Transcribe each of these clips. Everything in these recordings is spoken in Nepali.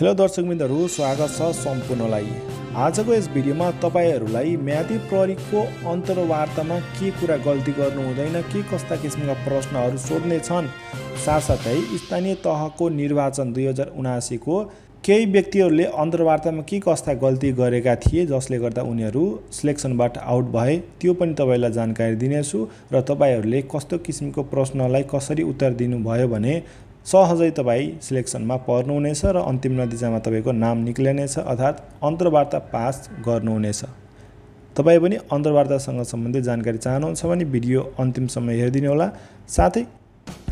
हेलो दर्शक स्वागत छ सम्पूर्णलाई आजको यस भिडियोमा तपाईँहरूलाई म्यादी प्रहरीको अन्तर्वार्तामा के कुरा गल्ती गर्नु हुँदैन के कस्ता किसिमका प्रश्नहरू सोध्ने छन् साथसाथै स्थानीय तहको निर्वाचन दुई हजार उनासीको केही व्यक्तिहरूले अन्तर्वार्तामा के कस्ता गल्ती गरेका थिए जसले गर्दा उनीहरू सिलेक्सनबाट आउट भए त्यो पनि तपाईँलाई जानकारी दिनेछु र तपाईँहरूले कस्तो किसिमको प्रश्नलाई कसरी उत्तर दिनुभयो भने सहजै तपाईँ सिलेक्सनमा पर्नुहुनेछ र अन्तिम नतिजामा तपाईँको नाम निक्लिनेछ अर्थात् अन्तर्वार्ता पास गर्नुहुनेछ तपाईँ पनि अन्तर्वार्तासँग सम्बन्धित जानकारी चाहनुहुन्छ भने भिडियो अन्तिमसम्म होला साथै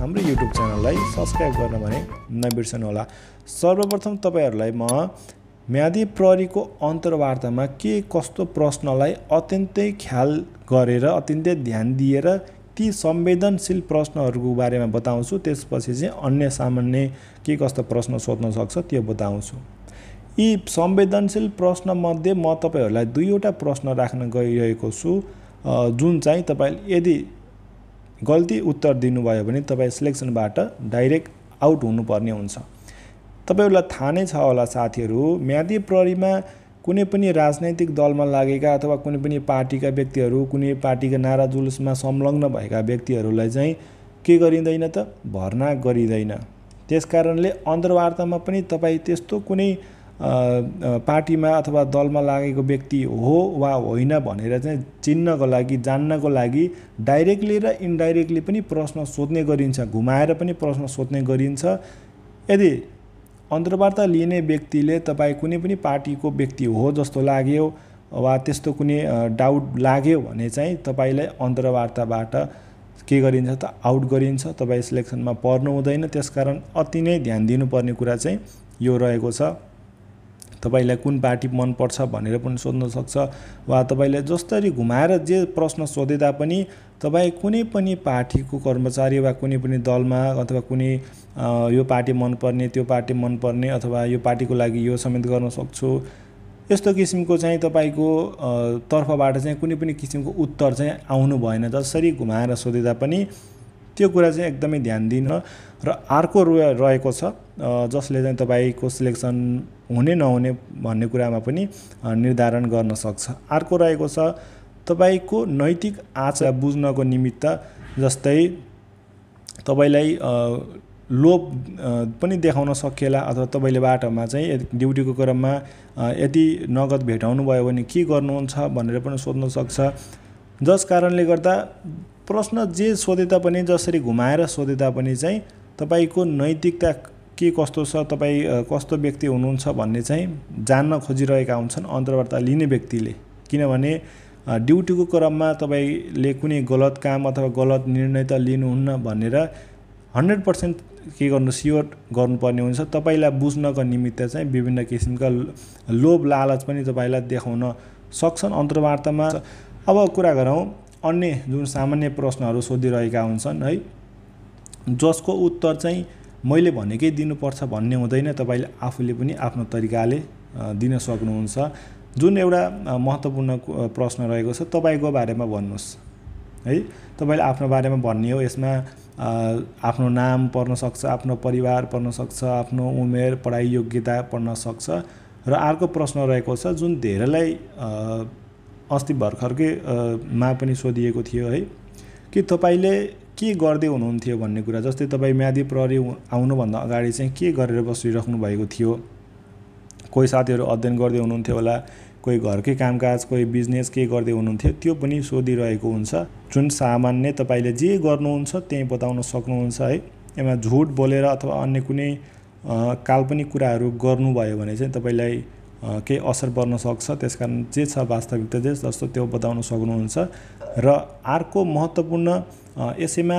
हाम्रो युट्युब च्यानललाई सब्सक्राइब गर्न भने होला सर्वप्रथम तपाईँहरूलाई म म्यादी प्रहरीको अन्तर्वार्तामा के कस्तो प्रश्नलाई अत्यन्तै ख्याल गरेर अत्यन्तै ध्यान दिएर ती संवेदनशील प्रश्नहरूको बारेमा बताउँछु त्यसपछि चाहिँ अन्य सामान्य के कस्तो प्रश्न सोध्न सक्छ त्यो बताउँछु यी संवेदनशील प्रश्नमध्ये म तपाईँहरूलाई दुईवटा प्रश्न राख्न गइरहेको छु जुन चाहिँ तपाईँ यदि गल्ती उत्तर दिनुभयो भने तपाईँ सिलेक्सनबाट डाइरेक्ट आउट हुनुपर्ने हुन्छ तपाईँहरूलाई थाहा नै छ होला साथीहरू म्यादी प्रहरीमा कुनै पनि राजनैतिक दलमा लागेका अथवा कुनै पनि पार्टीका व्यक्तिहरू कुनै पार्टीका नारा जुलुसमा संलग्न भएका व्यक्तिहरूलाई चाहिँ के गरिँदैन त भर्ना गरिँदैन त्यस कारणले अन्तर्वार्तामा पनि तपाईँ त्यस्तो कुनै पार्टीमा अथवा दलमा लागेको व्यक्ति हो वा होइन भनेर चाहिँ चिन्नको लागि जान्नको लागि डाइरेक्टली र इन्डाइरेक्टली पनि प्रश्न सोध्ने गरिन्छ घुमाएर पनि प्रश्न सोध्ने गरिन्छ यदि अन्तर्वार्ता लिने व्यक्तिले तपाईँ कुनै पनि पार्टीको व्यक्ति हो जस्तो लाग्यो वा त्यस्तो कुनै डाउट लाग्यो भने चाहिँ तपाईँलाई अन्तर्वार्ताबाट के गरिन्छ त आउट गरिन्छ तपाईँ सिलेक्सनमा पर्नु हुँदैन त्यसकारण अति नै ध्यान दिनुपर्ने कुरा चाहिँ यो रहेको छ तपाईँलाई कुन पार्टी मनपर्छ भनेर पनि सोध्न सक्छ वा तपाईँलाई जसरी घुमाएर जे प्रश्न सोधे तापनि तपाईँ कुनै पनि पार्टीको कर्मचारी वा कुनै पनि दलमा अथवा कुनै यो पार्टी मनपर्ने त्यो पार्टी मनपर्ने अथवा यो पार्टीको लागि यो समेत गर्न सक्छु यस्तो किसिमको चाहिँ तपाईँको तर्फबाट चाहिँ कुनै पनि किसिमको उत्तर चाहिँ आउनु भएन जसरी घुमाएर सोधे तापनि त्यो कुरा चाहिँ एकदमै ध्यान दिन र अर्को रहेको छ जसले चाहिँ तपाईँको सिलेक्सन हुने नहुने भन्ने कुरामा पनि निर्धारण गर्न सक्छ अर्को रहेको छ तपाईँको नैतिक आचार बुझ्नको निमित्त जस्तै तपाईँलाई लोभ पनि देखाउन सकिएला अथवा तपाईँले बाटोमा चाहिँ ड्युटीको क्रममा यदि नगद भेटाउनु भयो भने के गर्नुहुन्छ भनेर पनि सोध्न सक्छ जस कारणले गर्दा प्रश्न जे सोधे तापनि जसरी घुमाएर सोधे तापनि चाहिँ तपाईँको नैतिकता के कस्तो छ तपाईँ कस्तो व्यक्ति हुनुहुन्छ भन्ने चाहिँ जान्न खोजिरहेका हुन्छन् अन्तर्वार्ता लिने व्यक्तिले किनभने ड्युटीको क्रममा तपाईँले कुनै गलत काम अथवा गलत निर्णय त लिनुहुन्न भनेर हन्ड्रेड पर्सेन्ट के गर्नु स्योर गर्नुपर्ने हुन्छ तपाईँलाई बुझ्नको निमित्त चाहिँ विभिन्न किसिमका लोभ लालच पनि तपाईँलाई देखाउन सक्छन् अन्तर्वार्तामा अब कुरा गरौँ अन्य जुन सामान्य प्रश्नहरू सोधिरहेका हुन्छन् है जसको उत्तर चाहिँ मैले भनेकै दिनुपर्छ भन्ने हुँदैन तपाईँले आफूले पनि आफ्नो तरिकाले दिन सक्नुहुन्छ जुन एउटा महत्त्वपूर्ण प्रश्न रहेको छ तपाईँको बारेमा भन्नुहोस् है तपाईँले आफ्नो बारेमा भन्ने हो यसमा आफ्नो नाम पर्न सक्छ आफ्नो परिवार पर्न सक्छ आफ्नो उमेर पढाइ योग्यता पढ्न सक्छ र अर्को प्रश्न रहेको छ जुन धेरैलाई अस्ति भर्खरकै मा पनि सोधिएको थियो है कि तपाईँले के गर्दै हुनुहुन्थ्यो भन्ने कुरा जस्तै तपाईँ म्यादी प्रहरी आउनुभन्दा अगाडि चाहिँ के गरेर बसिराख्नु भएको थियो कोही साथीहरू अध्ययन गर्दै हुनुहुन्थ्यो होला कोही घरकै कामकाज कोही बिजनेस के गर्दै हुनुहुन्थ्यो त्यो पनि सोधिरहेको हुन्छ जुन सामान्य तपाईँले जे गर्नुहुन्छ त्यहीँ बताउन सक्नुहुन्छ है एमा झुट बोलेर अथवा अन्य कुनै काल्पनिक कुराहरू गर्नुभयो भने चाहिँ तपाईँलाई केही असर पर्न सक्छ त्यस कारण जे छ वास्तविकता जे जस्तो त्यो बताउन सक्नुहुन्छ र अर्को महत्त्वपूर्ण यसैमा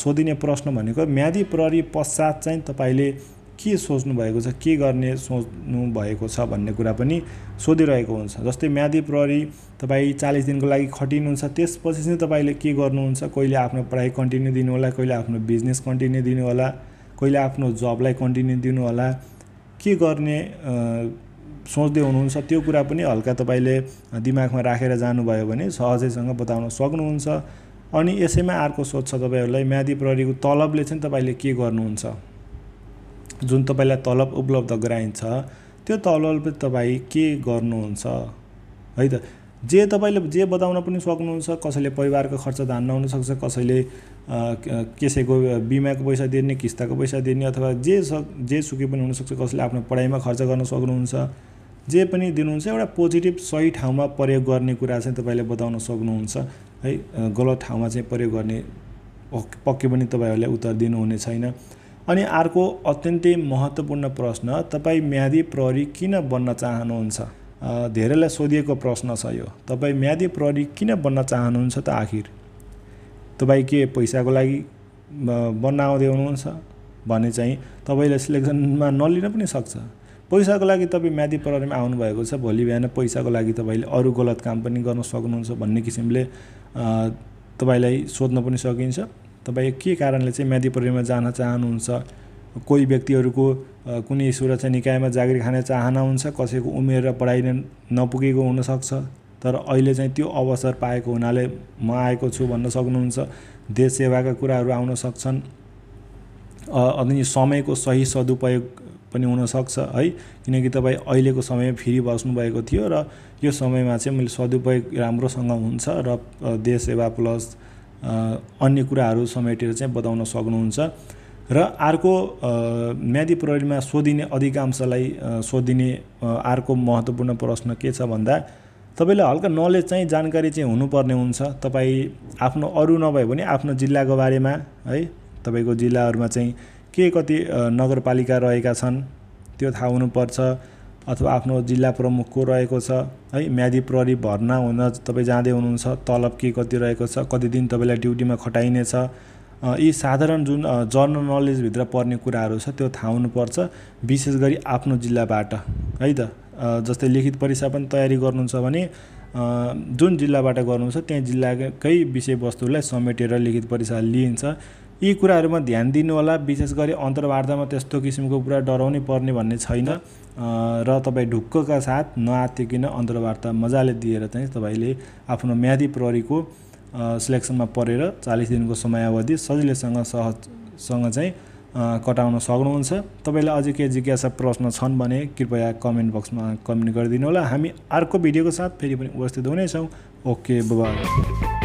सोधिने प्रश्न भनेको म्यादी प्रहरी पश्चात चाहिँ तपाईँले के सोच्नु भएको छ के गर्ने सोच्नु भएको छ भन्ने कुरा पनि सोधिरहेको हुन्छ जस्तै म्यादी प्रहरी तपाईँ चालिस दिनको लागि खटिनुहुन्छ त्यसपछि चाहिँ तपाईँले के गर्नुहुन्छ कहिले आफ्नो पढाइ कन्टिन्यू दिनुहोला कहिले आफ्नो बिजनेस कन्टिन्यू दिनुहोला कहिले आफ्नो जबलाई कन्टिन्यू दिनुहोला के गर्ने सोच्दै हुनुहुन्छ त्यो कुरा पनि हल्का तपाईँले दिमागमा राखेर जानुभयो भने सहजैसँग बताउन सक्नुहुन्छ अनि यसैमा अर्को छ तपाईँहरूलाई म्यादी प्रहरीको तलबले चाहिँ तपाईँले के गर्नुहुन्छ जुन तपाईँलाई तलब उपलब्ध गराइन्छ त्यो तलबले तपाईँ के गर्नुहुन्छ है त जे तपाईँले जे बताउन पनि सक्नुहुन्छ कसैले परिवारको खर्च धान्न हुनसक्छ कसैले कसैको बिमाको पैसा दिने किस्ताको पैसा दिने अथवा जे सक जे सुके पनि हुनसक्छ कसैले आफ्नो पढाइमा खर्च गर्न सक्नुहुन्छ जे पनि दिनुहुन्छ एउटा पोजिटिभ सही ठाउँमा प्रयोग गर्ने कुरा चाहिँ तपाईँले बताउन सक्नुहुन्छ है गलत ठाउँमा चाहिँ प्रयोग गर्ने पक्कै पनि तपाईँहरूले उत्तर दिनुहुने छैन अनि अर्को अत्यन्तै महत्त्वपूर्ण प्रश्न तपाईँ म्यादी प्रहरी किन बन्न चाहनुहुन्छ धेरैलाई सोधिएको प्रश्न छ यो तपाईँ म्यादी प्रहरी किन बन्न चाहनुहुन्छ त आखिर तपाईँ के पैसाको लागि बन्न आउँदै हुनुहुन्छ भने चाहिँ तपाईँले सिलेक्सनमा नलिन पनि सक्छ पैसाको लागि तपाईँ म्यादी प्रहरीमा आउनुभएको छ भोलि बिहान पैसाको लागि तपाईँले अरू गलत काम पनि गर्न सक्नुहुन्छ भन्ने किसिमले तपाईँलाई सोध्न पनि सकिन्छ तपाईँ के कारणले चाहिँ म्यादी प्रहरीमा जान चाहनुहुन्छ कोही व्यक्तिहरूको कुनै सुरक्षा निकायमा जागिर खाने चाहना हुन्छ कसैको उमेर र पढाइ नपुगेको हुनसक्छ तर अहिले चाहिँ त्यो अवसर पाएको हुनाले म आएको छु भन्न सक्नुहुन्छ देश सेवाका कुराहरू आउन सक्छन् अनि समयको सही सदुपयोग पनि हुनसक्छ है किनकि तपाईँ अहिलेको समय फेरि बस्नुभएको थियो र यो समयमा चाहिँ मैले सदुपयोग राम्रोसँग हुन्छ र देश सेवा प्लस अन्य कुराहरू समेटेर चाहिँ बताउन सक्नुहुन्छ र अर्को म्यादी प्रहरीमा सोधिने अधिकांशलाई सोधिने अर्को महत्त्वपूर्ण प्रश्न के छ भन्दा तपाईँलाई हल्का नलेज चाहिँ जानकारी चाहिँ हुनुपर्ने हुन्छ तपाईँ आफ्नो अरू नभए पनि आफ्नो जिल्लाको बारेमा है तपाईँको जिल्लाहरूमा चाहिँ के कति नगरपालिका रहेका छन् त्यो थाहा हुनुपर्छ अथवा आफ्नो जिल्ला प्रमुख को रहेको छ है म्यादी प्रहरी भर्ना हुन तपाईँ जाँदै हुनुहुन्छ तलब के कति रहेको छ कति दिन तपाईँलाई ड्युटीमा खटाइनेछ यी साधारण जुन जर्नल नलेजभित्र पर्ने कुराहरू छ त्यो थाहा हुनुपर्छ विशेष गरी आफ्नो जिल्लाबाट है त जस्तै लिखित परीक्षा पनि तयारी गर्नुहुन्छ भने जुन जिल्लाबाट गर्नुहुन्छ त्यहाँ जिल्लाकै विषयवस्तुलाई समेटेर लिखित परीक्षा लिइन्छ यी कुराहरूमा ध्यान दिनु होला विशेष गरी अन्तर्वार्तामा त्यस्तो किसिमको कुरा डराउनै पर्ने भन्ने छैन र तपाईँ ढुक्कका साथ नआत्तिकन अन्तर्वार्ता मजाले दिएर चाहिँ तपाईँले आफ्नो म्यादी प्रहरीको सिलेक्सनमा परेर चालिस दिनको समयावधि सजिलैसँग सहजसँग चाहिँ कटाउन सक्नुहुन्छ तपाईँलाई अझै केही जिज्ञासा प्रश्न छन् भने कृपया कमेन्ट बक्समा कमेन्ट गरिदिनु होला हामी अर्को भिडियोको साथ फेरि पनि उपस्थित हुनेछौँ ओके बाबा